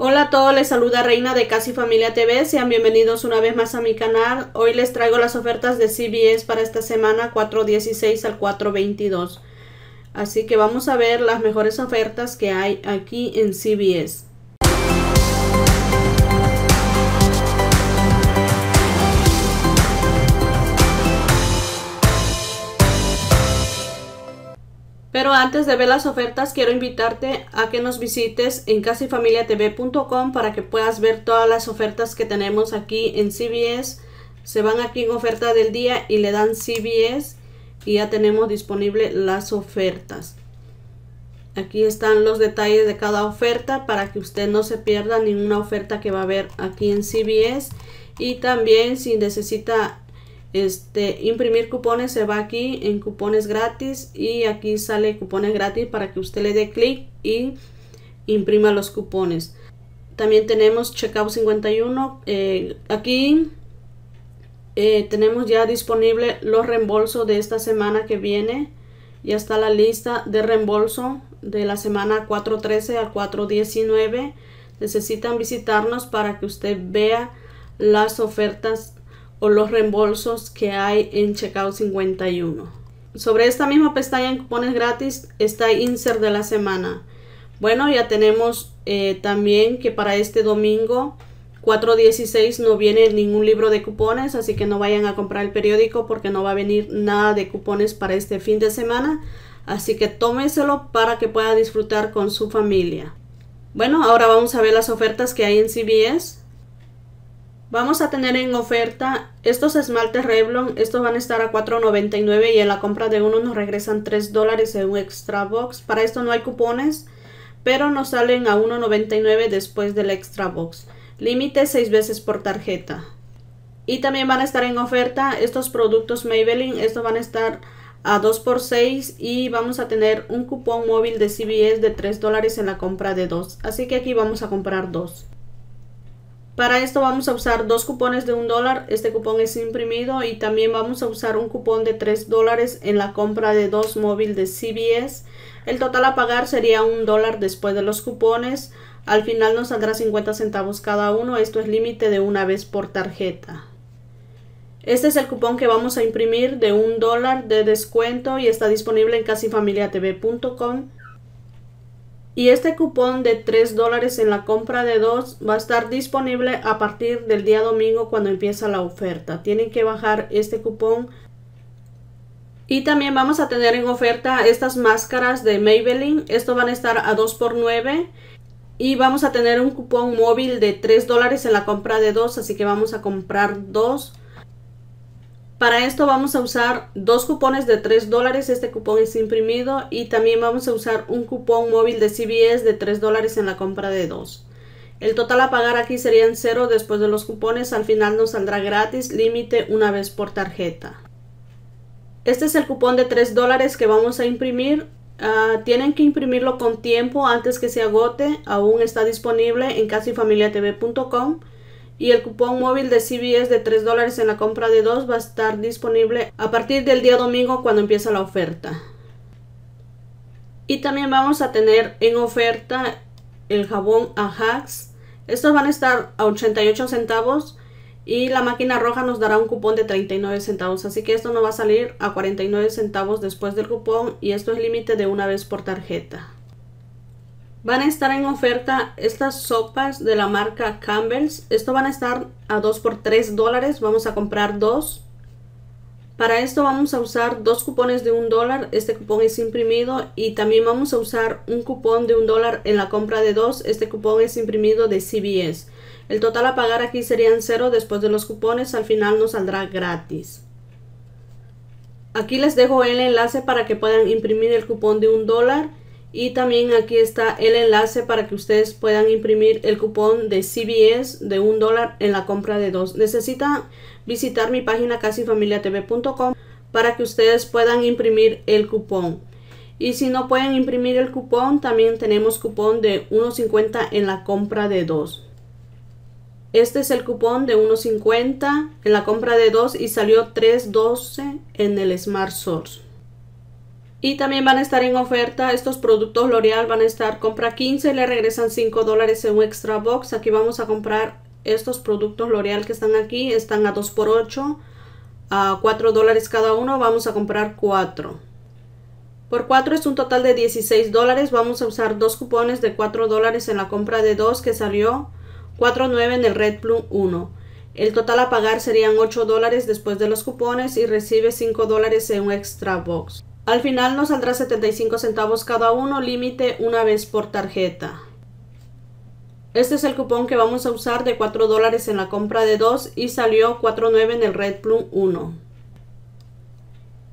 Hola a todos, les saluda Reina de Casi Familia TV. Sean bienvenidos una vez más a mi canal. Hoy les traigo las ofertas de CBS para esta semana 416 al 422. Así que vamos a ver las mejores ofertas que hay aquí en CBS. antes de ver las ofertas, quiero invitarte a que nos visites en casifamiliatv.com para que puedas ver todas las ofertas que tenemos aquí en CBS. Se van aquí en oferta del día y le dan CBS y ya tenemos disponible las ofertas. Aquí están los detalles de cada oferta para que usted no se pierda ninguna oferta que va a haber aquí en CBS. Y también si necesita este, imprimir cupones se va aquí en cupones gratis y aquí sale cupones gratis para que usted le dé clic y imprima los cupones. También tenemos Checkout 51. Eh, aquí eh, tenemos ya disponible los reembolsos de esta semana que viene. Ya está la lista de reembolso de la semana 413 a 419. Necesitan visitarnos para que usted vea las ofertas o los reembolsos que hay en Checkout 51. Sobre esta misma pestaña en cupones gratis está insert de la semana. Bueno, ya tenemos eh, también que para este domingo 4.16 no viene ningún libro de cupones, así que no vayan a comprar el periódico porque no va a venir nada de cupones para este fin de semana. Así que tómeselo para que pueda disfrutar con su familia. Bueno, ahora vamos a ver las ofertas que hay en CBS. Vamos a tener en oferta estos esmaltes Revlon, estos van a estar a $4.99 y en la compra de uno nos regresan $3 dólares en un extra box. Para esto no hay cupones, pero nos salen a $1.99 después del extra box. Límite 6 veces por tarjeta. Y también van a estar en oferta estos productos Maybelline, estos van a estar a 2x6 y vamos a tener un cupón móvil de CBS de $3 dólares en la compra de dos, Así que aquí vamos a comprar dos. Para esto vamos a usar dos cupones de un dólar. Este cupón es imprimido y también vamos a usar un cupón de tres dólares en la compra de dos móviles de CBS. El total a pagar sería un dólar después de los cupones. Al final nos saldrá 50 centavos cada uno. Esto es límite de una vez por tarjeta. Este es el cupón que vamos a imprimir de un dólar de descuento y está disponible en casifamiliatv.com. Y este cupón de 3 dólares en la compra de dos va a estar disponible a partir del día domingo cuando empieza la oferta. Tienen que bajar este cupón. Y también vamos a tener en oferta estas máscaras de Maybelline. Esto van a estar a 2 por 9 y vamos a tener un cupón móvil de 3 dólares en la compra de dos así que vamos a comprar dos para esto vamos a usar dos cupones de 3 dólares, este cupón es imprimido y también vamos a usar un cupón móvil de CBS de 3 dólares en la compra de dos. El total a pagar aquí serían 0 después de los cupones, al final nos saldrá gratis, límite una vez por tarjeta. Este es el cupón de 3 dólares que vamos a imprimir. Ah, tienen que imprimirlo con tiempo antes que se agote, aún está disponible en casifamiliatv.com y el cupón móvil de CBS de 3 dólares en la compra de 2 va a estar disponible a partir del día domingo cuando empieza la oferta. Y también vamos a tener en oferta el jabón Ajax. Estos van a estar a 88 centavos y la máquina roja nos dará un cupón de 39 centavos. Así que esto no va a salir a 49 centavos después del cupón y esto es límite de una vez por tarjeta. Van a estar en oferta estas sopas de la marca Campbell's. Esto van a estar a 2 por 3 dólares. Vamos a comprar dos. Para esto vamos a usar dos cupones de un dólar. Este cupón es imprimido y también vamos a usar un cupón de un dólar en la compra de dos. Este cupón es imprimido de CBS. El total a pagar aquí serían cero después de los cupones. Al final nos saldrá gratis. Aquí les dejo el enlace para que puedan imprimir el cupón de un dólar y también aquí está el enlace para que ustedes puedan imprimir el cupón de CBS de un dólar en la compra de dos. Necesitan visitar mi página casifamiliatv.com para que ustedes puedan imprimir el cupón. Y si no pueden imprimir el cupón, también tenemos cupón de 1.50 en la compra de dos. Este es el cupón de 1.50 en la compra de dos y salió 3.12 en el Smart Source. Y también van a estar en oferta estos productos L'Oreal, van a estar compra 15 y le regresan 5 dólares en un extra box. Aquí vamos a comprar estos productos L'Oreal que están aquí, están a 2x8, a 4 dólares cada uno, vamos a comprar 4. Por 4 es un total de 16 dólares, vamos a usar dos cupones de 4 dólares en la compra de 2 que salió 4.9 en el Red Plum 1. El total a pagar serían 8 dólares después de los cupones y recibe 5 dólares en un extra box. Al final nos saldrá 75 centavos cada uno, límite una vez por tarjeta. Este es el cupón que vamos a usar de 4 dólares en la compra de 2 y salió 4.9 en el Red Plum 1.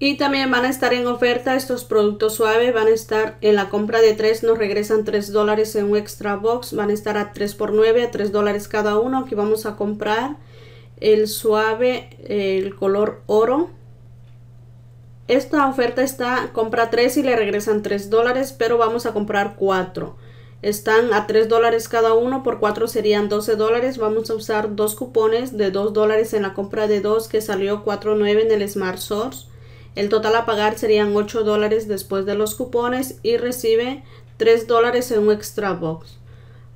Y también van a estar en oferta estos productos suaves, van a estar en la compra de 3, nos regresan 3 dólares en un extra box, van a estar a 3 por 9, a 3 dólares cada uno. Aquí vamos a comprar el suave, el color oro, esta oferta está, compra 3 y le regresan 3 dólares, pero vamos a comprar 4. Están a 3 dólares cada uno, por 4 serían 12 dólares. Vamos a usar dos cupones de 2 dólares en la compra de 2 que salió 4.9 en el Smart Source. El total a pagar serían 8 dólares después de los cupones y recibe 3 dólares en un extra box.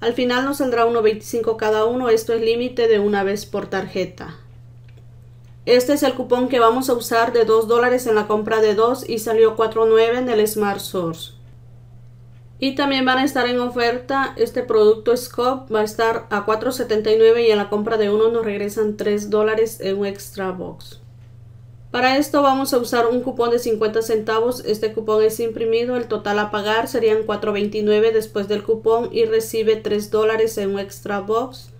Al final nos saldrá 1.25 cada uno, esto es límite de una vez por tarjeta. Este es el cupón que vamos a usar de 2 dólares en la compra de 2 y salió 4.9 en el Smart Source. Y también van a estar en oferta este producto Scope, va a estar a 4.79 y en la compra de uno nos regresan 3 dólares en un extra box. Para esto vamos a usar un cupón de 50 centavos, este cupón es imprimido, el total a pagar serían 4.29 después del cupón y recibe 3 dólares en un extra box.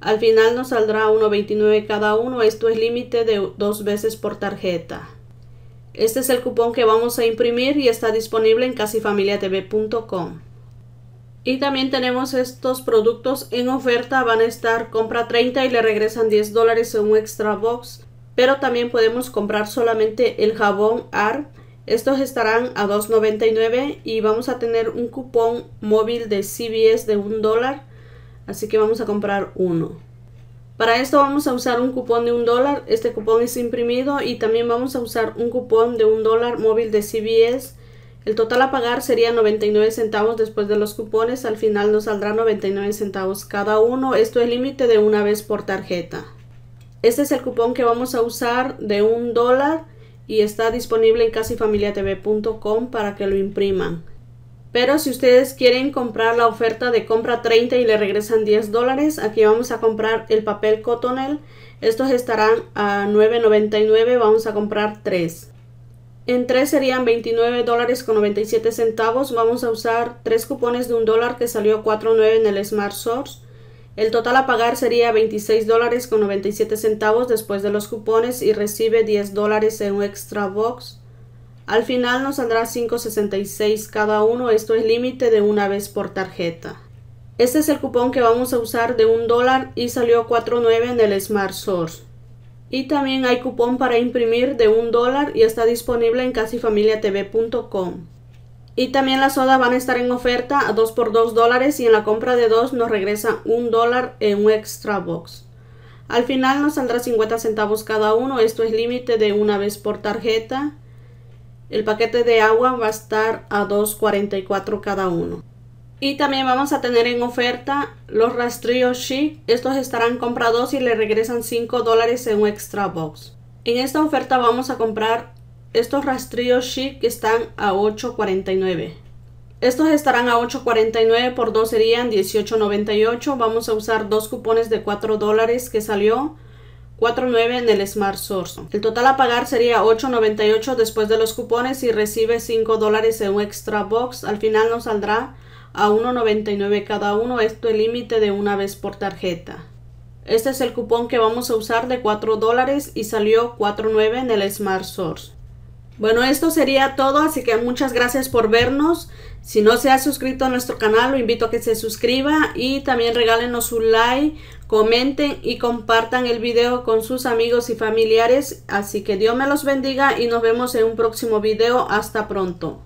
Al final nos saldrá 1.29 cada uno, esto es límite de dos veces por tarjeta. Este es el cupón que vamos a imprimir y está disponible en casifamiliatv.com. Y también tenemos estos productos en oferta, van a estar compra 30 y le regresan 10 dólares en un extra box. Pero también podemos comprar solamente el jabón AR. Estos estarán a $2.99 y vamos a tener un cupón móvil de CBS de $1 así que vamos a comprar uno. Para esto vamos a usar un cupón de un dólar, este cupón es imprimido y también vamos a usar un cupón de un dólar móvil de CBS. El total a pagar sería 99 centavos después de los cupones, al final nos saldrá 99 centavos cada uno, esto es límite de una vez por tarjeta. Este es el cupón que vamos a usar de un dólar y está disponible en casifamiliatv.com para que lo impriman. Pero si ustedes quieren comprar la oferta de compra 30 y le regresan 10 dólares, aquí vamos a comprar el papel cotonel. Estos estarán a 9.99, vamos a comprar 3. En 3 serían 29 dólares con 97 centavos. Vamos a usar 3 cupones de 1 dólar que salió 4.9 en el Smart Source. El total a pagar sería 26 dólares con 97 centavos después de los cupones y recibe 10 dólares en un extra box. Al final nos saldrá 5.66 cada uno, esto es límite de una vez por tarjeta. Este es el cupón que vamos a usar de un dólar y salió 4.9 en el Smart Source. Y también hay cupón para imprimir de un dólar y está disponible en casifamiliatv.com. Y también las sodas van a estar en oferta a 2 por 2 dólares y en la compra de 2 nos regresa un dólar en un extra box. Al final nos saldrá 50 centavos cada uno, esto es límite de una vez por tarjeta. El paquete de agua va a estar a 2.44 cada uno. Y también vamos a tener en oferta los rastrillos Chic. Estos estarán comprados y le regresan 5 dólares en un extra box. En esta oferta vamos a comprar estos rastrillos Chic que están a 8.49. Estos estarán a 8.49 por dos serían 18.98. Vamos a usar dos cupones de 4 dólares que salió 4.9 en el Smart Source. El total a pagar sería 8.98 después de los cupones y recibe 5 dólares en un extra box. Al final nos saldrá a 1.99 cada uno, esto el límite de una vez por tarjeta. Este es el cupón que vamos a usar de 4 dólares y salió 4.9 en el Smart Source. Bueno, esto sería todo, así que muchas gracias por vernos. Si no se ha suscrito a nuestro canal, lo invito a que se suscriba y también regálenos un like, comenten y compartan el video con sus amigos y familiares. Así que Dios me los bendiga y nos vemos en un próximo video. Hasta pronto.